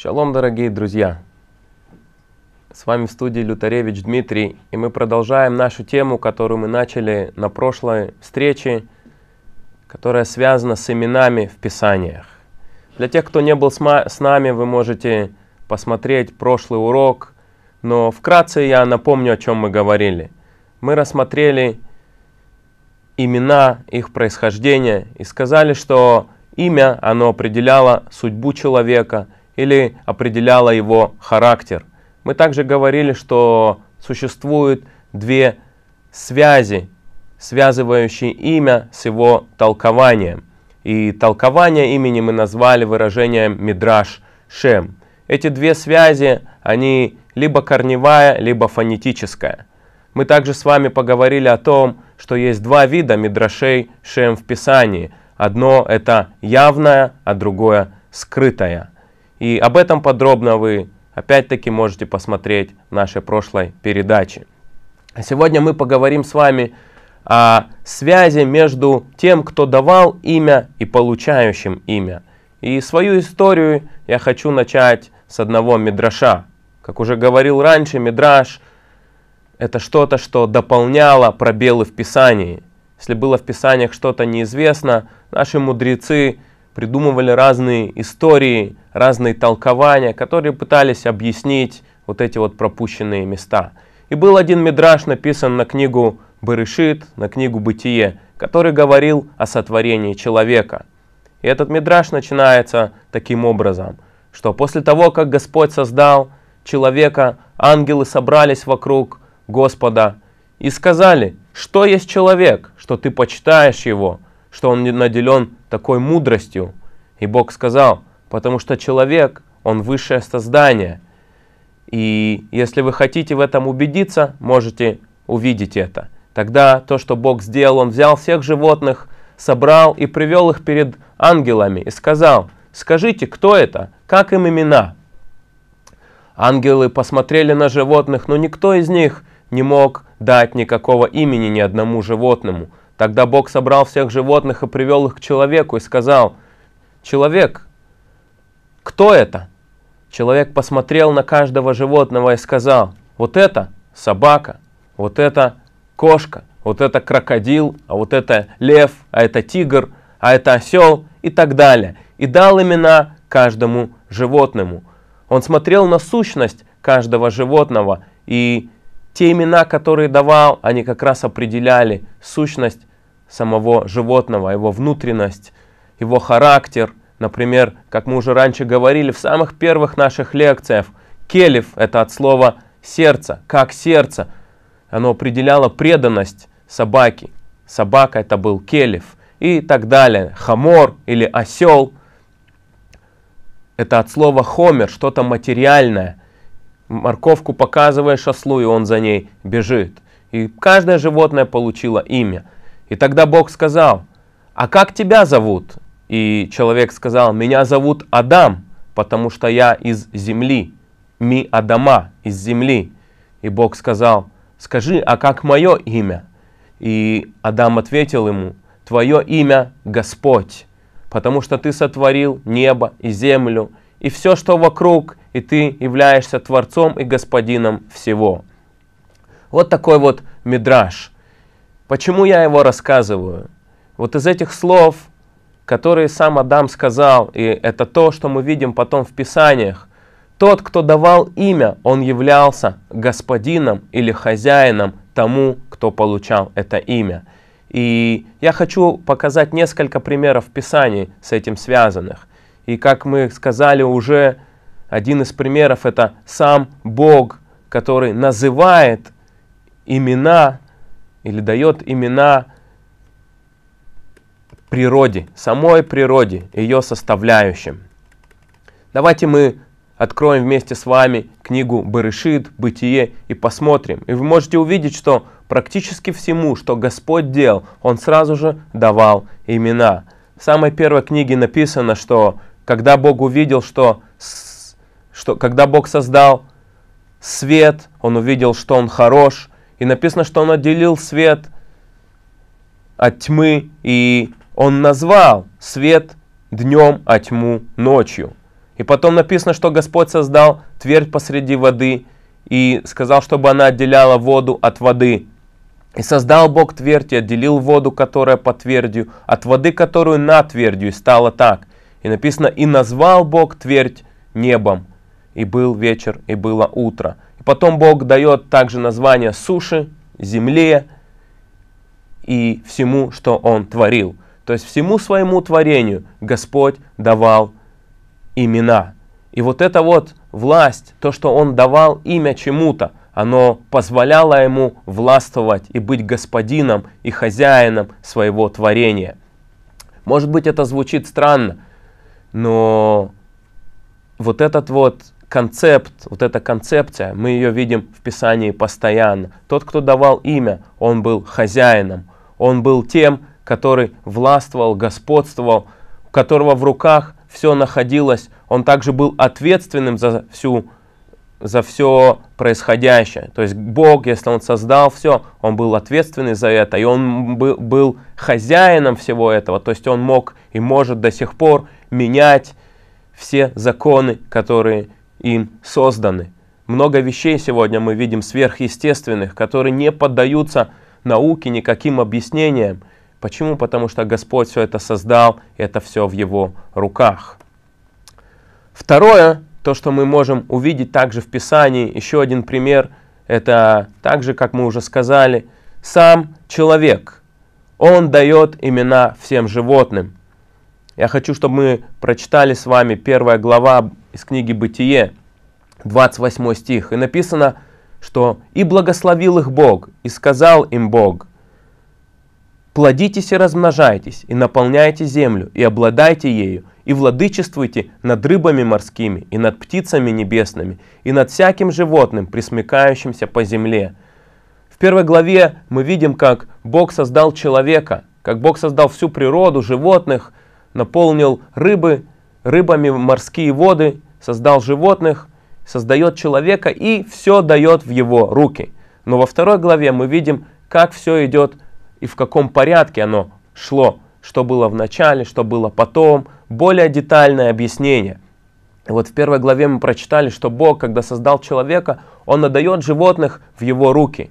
Шалом, дорогие друзья! С вами в студии Лютаревич Дмитрий, и мы продолжаем нашу тему, которую мы начали на прошлой встрече, которая связана с именами в Писаниях. Для тех, кто не был с нами, вы можете посмотреть прошлый урок, но вкратце я напомню, о чем мы говорили. Мы рассмотрели имена, их происхождение, и сказали, что имя, оно определяло судьбу человека – или определяло его характер. Мы также говорили, что существуют две связи, связывающие имя с его толкованием. И толкование имени мы назвали выражением «мидраш шем». Эти две связи, они либо корневая, либо фонетическая. Мы также с вами поговорили о том, что есть два вида мидрашей шем в Писании. Одно это явное, а другое скрытое. И об этом подробно вы опять-таки можете посмотреть в нашей прошлой передаче. Сегодня мы поговорим с вами о связи между тем, кто давал имя и получающим имя. И свою историю я хочу начать с одного мидраша. Как уже говорил раньше, мидраш — это что-то, что дополняло пробелы в Писании. Если было в Писаниях что-то неизвестно, наши мудрецы придумывали разные истории, разные толкования, которые пытались объяснить вот эти вот пропущенные места. И был один мидраж написан на книгу Барышит, на книгу «Бытие», который говорил о сотворении человека. И этот мидраж начинается таким образом, что после того, как Господь создал человека, ангелы собрались вокруг Господа и сказали, что есть человек, что ты почитаешь его, что он наделен такой мудростью. И Бог сказал – потому что человек, он высшее создание. И если вы хотите в этом убедиться, можете увидеть это. Тогда то, что Бог сделал, Он взял всех животных, собрал и привел их перед ангелами и сказал, скажите, кто это, как им имена? Ангелы посмотрели на животных, но никто из них не мог дать никакого имени ни одному животному. Тогда Бог собрал всех животных и привел их к человеку и сказал, «Человек, кто это? Человек посмотрел на каждого животного и сказал, вот это собака, вот это кошка, вот это крокодил, а вот это лев, а это тигр, а это осел и так далее. И дал имена каждому животному. Он смотрел на сущность каждого животного, и те имена, которые давал, они как раз определяли сущность самого животного, его внутренность, его характер – Например, как мы уже раньше говорили в самых первых наших лекциях, келев — это от слова «сердце», как сердце. Оно определяло преданность собаки. Собака — это был келев и так далее. Хамор или осел — это от слова хомер, что-то материальное. Морковку показываешь ослу, и он за ней бежит. И каждое животное получило имя. И тогда Бог сказал, а как тебя зовут? и человек сказал, меня зовут Адам, потому что я из земли, ми Адама, из земли. И Бог сказал, скажи, а как мое имя? И Адам ответил ему, твое имя Господь, потому что ты сотворил небо и землю, и все, что вокруг, и ты являешься Творцом и Господином всего. Вот такой вот мидраж. Почему я его рассказываю? Вот из этих слов которые сам Адам сказал, и это то, что мы видим потом в Писаниях. Тот, кто давал имя, он являлся господином или хозяином тому, кто получал это имя. И я хочу показать несколько примеров Писаний с этим связанных. И как мы сказали уже, один из примеров это сам Бог, который называет имена или дает имена природе, самой природе, ее составляющим. Давайте мы откроем вместе с вами книгу «Барышит», «Бытие» и посмотрим. И вы можете увидеть, что практически всему, что Господь делал, Он сразу же давал имена. В самой первой книге написано, что когда Бог увидел, что, что когда Бог создал свет, Он увидел, что Он хорош, и написано, что Он отделил свет от тьмы, и он назвал свет днем, а тьму ночью. И потом написано, что Господь создал твердь посреди воды и сказал, чтобы она отделяла воду от воды. И создал Бог твердь и отделил воду, которая по твердью, от воды, которую на твердью, и стало так. И написано, и назвал Бог твердь небом. И был вечер, и было утро. И потом Бог дает также название суши, земле и всему, что Он творил. То есть всему своему творению Господь давал имена. И вот эта вот власть, то, что Он давал имя чему-то, оно позволяло ему властвовать и быть господином и хозяином своего творения. Может быть, это звучит странно, но вот этот вот концепт, вот эта концепция, мы ее видим в Писании постоянно. Тот, кто давал имя, он был хозяином, он был тем, который властвовал, господствовал, у которого в руках все находилось, он также был ответственным за всю за все происходящее. То есть Бог, если Он создал все, Он был ответственный за это, и Он был, был хозяином всего этого. То есть Он мог и может до сих пор менять все законы, которые им созданы. Много вещей сегодня мы видим сверхъестественных, которые не поддаются науке, никаким объяснениям. Почему? Потому что Господь все это создал, это все в Его руках. Второе, то, что мы можем увидеть также в Писании, еще один пример, это также, как мы уже сказали, сам человек. Он дает имена всем животным. Я хочу, чтобы мы прочитали с вами первая глава из книги «Бытие», 28 стих. И написано, что «И благословил их Бог, и сказал им Бог, Плодитесь и размножайтесь, и наполняйте землю, и обладайте ею, и владычествуйте над рыбами морскими, и над птицами небесными, и над всяким животным, присмыкающимся по земле». В первой главе мы видим, как Бог создал человека, как Бог создал всю природу, животных, наполнил рыбы, рыбами морские воды, создал животных, создает человека и все дает в его руки. Но во второй главе мы видим, как все идет вверх и в каком порядке оно шло, что было в начале, что было потом, более детальное объяснение. И вот в первой главе мы прочитали, что Бог, когда создал человека, Он отдает животных в его руки.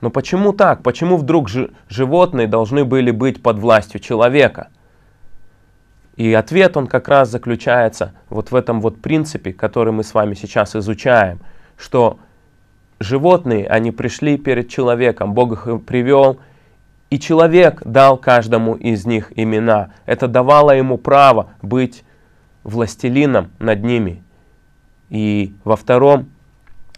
Но почему так? Почему вдруг животные должны были быть под властью человека? И ответ, он как раз заключается вот в этом вот принципе, который мы с вами сейчас изучаем, что животные, они пришли перед человеком, Бог их привел, и человек дал каждому из них имена. Это давало ему право быть властелином над ними. И во втором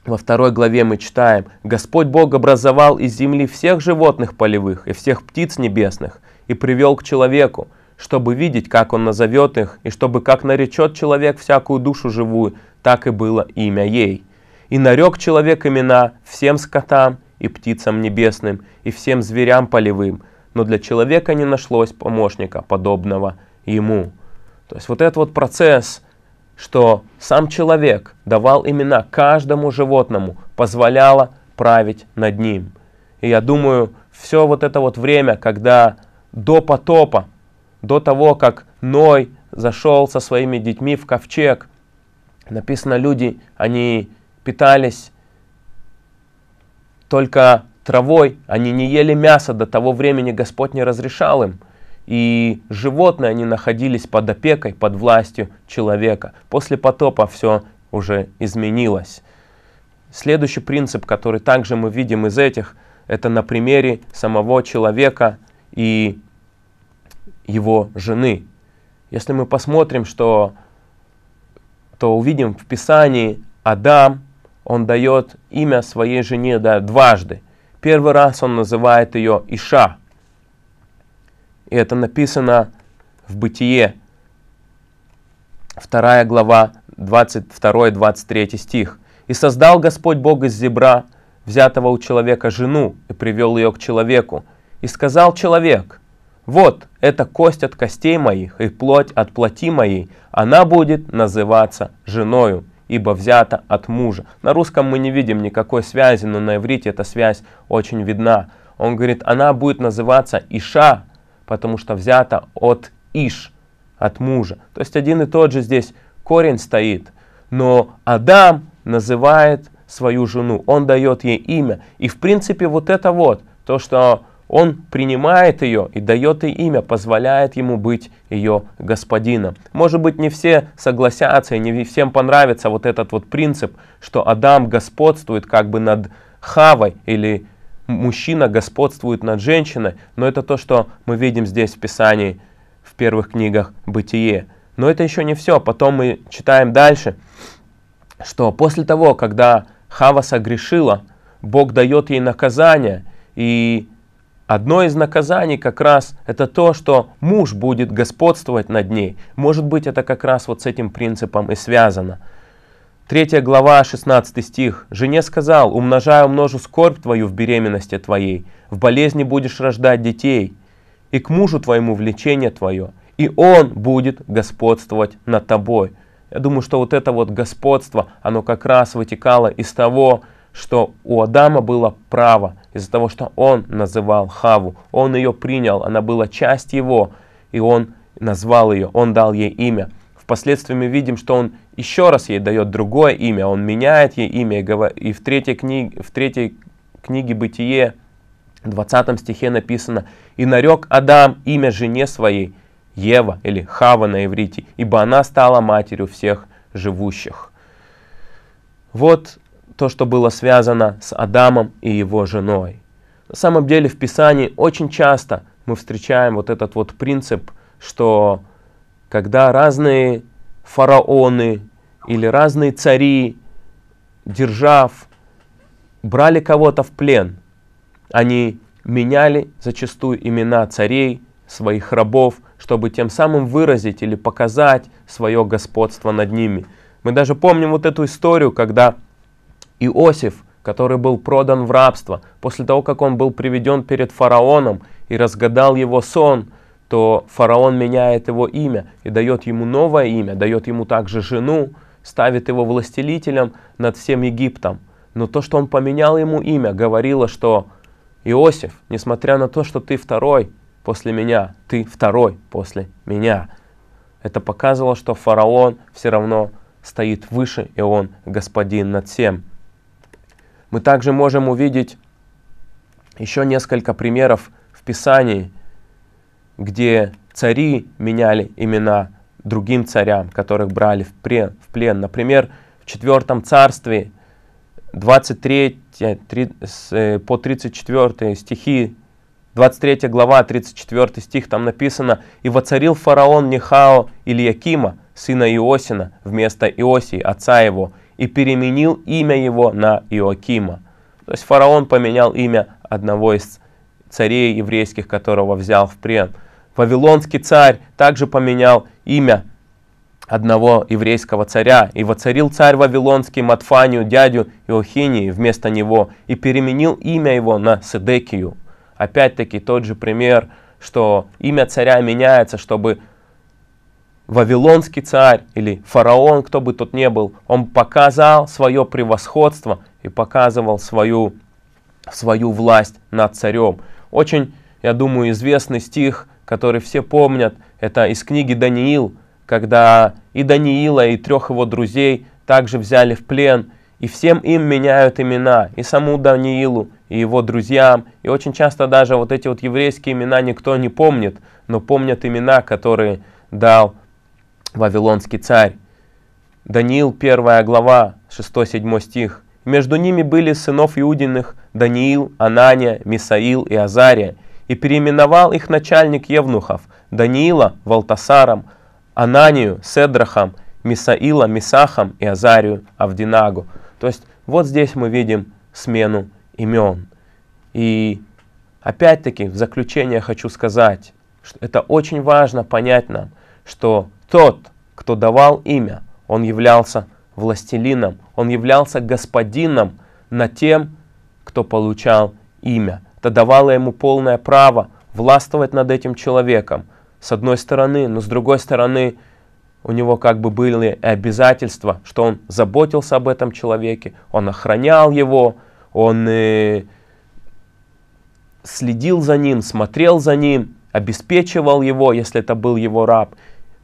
во второй главе мы читаем, «Господь Бог образовал из земли всех животных полевых и всех птиц небесных и привел к человеку, чтобы видеть, как он назовет их, и чтобы как наречет человек всякую душу живую, так и было имя ей. И нарек человек имена всем скотам и птицам небесным, и всем зверям полевым, но для человека не нашлось помощника, подобного ему. То есть вот этот вот процесс, что сам человек давал имена каждому животному, позволяло править над ним. И я думаю, все вот это вот время, когда до потопа, до того, как Ной зашел со своими детьми в ковчег, написано, люди, они питались только травой, они не ели мясо, до того времени Господь не разрешал им. И животные, они находились под опекой, под властью человека. После потопа все уже изменилось. Следующий принцип, который также мы видим из этих, это на примере самого человека и его жены. Если мы посмотрим, что, то увидим в Писании Адам он дает имя своей жене да, дважды. Первый раз он называет ее Иша. И это написано в Бытие, 2 глава, 22-23 стих. «И создал Господь Бог из зебра, взятого у человека жену, и привел ее к человеку. И сказал человек, вот, это кость от костей моих и плоть от плоти моей, она будет называться женою, ибо взято от мужа. На русском мы не видим никакой связи, но на иврите эта связь очень видна. Он говорит, она будет называться Иша, потому что взята от Иш, от мужа. То есть один и тот же здесь корень стоит. Но Адам называет свою жену, он дает ей имя. И в принципе вот это вот, то, что он принимает ее и дает ей имя, позволяет ему быть ее господином. Может быть, не все согласятся и не всем понравится вот этот вот принцип, что Адам господствует как бы над Хавой или мужчина господствует над женщиной, но это то, что мы видим здесь в Писании, в первых книгах «Бытие». Но это еще не все, потом мы читаем дальше, что после того, когда Хава согрешила, Бог дает ей наказание, и Одно из наказаний как раз это то, что муж будет господствовать над ней. Может быть, это как раз вот с этим принципом и связано. Третья глава, 16 стих. «Жене сказал, умножаю множу скорбь твою в беременности твоей, в болезни будешь рождать детей, и к мужу твоему влечение твое, и он будет господствовать над тобой». Я думаю, что вот это вот господство, оно как раз вытекало из того, что у Адама было право – из-за того, что он называл Хаву, он ее принял, она была часть его, и он назвал ее, он дал ей имя. Впоследствии мы видим, что он еще раз ей дает другое имя, он меняет ей имя, и в третьей, книге, в третьей книге «Бытие» 20 стихе написано «И нарек Адам имя жене своей, Ева или Хава на иврите, ибо она стала матерью всех живущих». Вот то, что было связано с Адамом и его женой. На самом деле в Писании очень часто мы встречаем вот этот вот принцип, что когда разные фараоны или разные цари, держав, брали кого-то в плен, они меняли зачастую имена царей, своих рабов, чтобы тем самым выразить или показать свое господство над ними. Мы даже помним вот эту историю, когда Иосиф, который был продан в рабство, после того, как он был приведен перед фараоном и разгадал его сон, то фараон меняет его имя и дает ему новое имя, дает ему также жену, ставит его властелителем над всем Египтом. Но то, что он поменял ему имя, говорило, что Иосиф, несмотря на то, что ты второй после меня, ты второй после меня. Это показывало, что фараон все равно стоит выше, и он господин над всем. Мы также можем увидеть еще несколько примеров в Писании, где цари меняли имена другим царям, которых брали в плен. Например, в четвертом царстве 23 3, э, по 34 стихи, 23 глава, 34 стих, там написано, «И воцарил фараон Нехао Ильякима, сына Иосина, вместо Иосии, отца его, и переменил имя его на Иоакима. То есть фараон поменял имя одного из царей еврейских, которого взял в плен. Вавилонский царь также поменял имя одного еврейского царя, и воцарил царь Вавилонский Матфанию, дядю Иохинии вместо него, и переменил имя его на Седекию. Опять-таки тот же пример, что имя царя меняется, чтобы Вавилонский царь или фараон, кто бы тот ни был, он показал свое превосходство и показывал свою, свою власть над царем. Очень, я думаю, известный стих, который все помнят, это из книги Даниил, когда и Даниила, и трех его друзей также взяли в плен, и всем им меняют имена, и саму Даниилу, и его друзьям. И очень часто даже вот эти вот еврейские имена никто не помнит, но помнят имена, которые дал Вавилонский царь. Даниил 1 глава 6-7 стих. Между ними были сынов Иудиных Даниил, Анания, Мисаил и Азария, и переименовал их начальник Евнухов, Даниила Валтасаром, Ананию Седрахом, Мисаила Мисахом и Азарию Авдинагу. То есть вот здесь мы видим смену имен. И опять-таки в заключение хочу сказать, что это очень важно понять нам – что тот, кто давал имя, он являлся властелином, он являлся господином над тем, кто получал имя. Это давало ему полное право властвовать над этим человеком. С одной стороны, но с другой стороны, у него как бы были обязательства, что он заботился об этом человеке, он охранял его, он э, следил за ним, смотрел за ним, обеспечивал его, если это был его раб.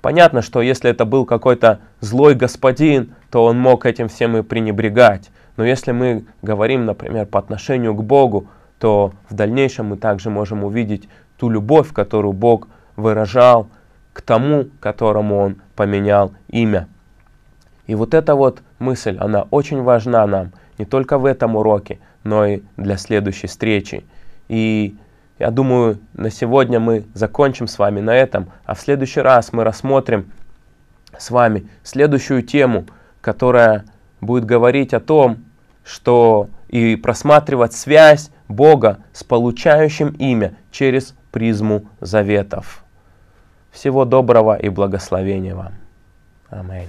Понятно, что если это был какой-то злой господин, то он мог этим всем и пренебрегать. Но если мы говорим, например, по отношению к Богу, то в дальнейшем мы также можем увидеть ту любовь, которую Бог выражал к тому, которому он поменял имя. И вот эта вот мысль, она очень важна нам не только в этом уроке, но и для следующей встречи. И я думаю, на сегодня мы закончим с вами на этом, а в следующий раз мы рассмотрим с вами следующую тему, которая будет говорить о том, что и просматривать связь Бога с получающим имя через призму заветов. Всего доброго и благословения вам. Аминь.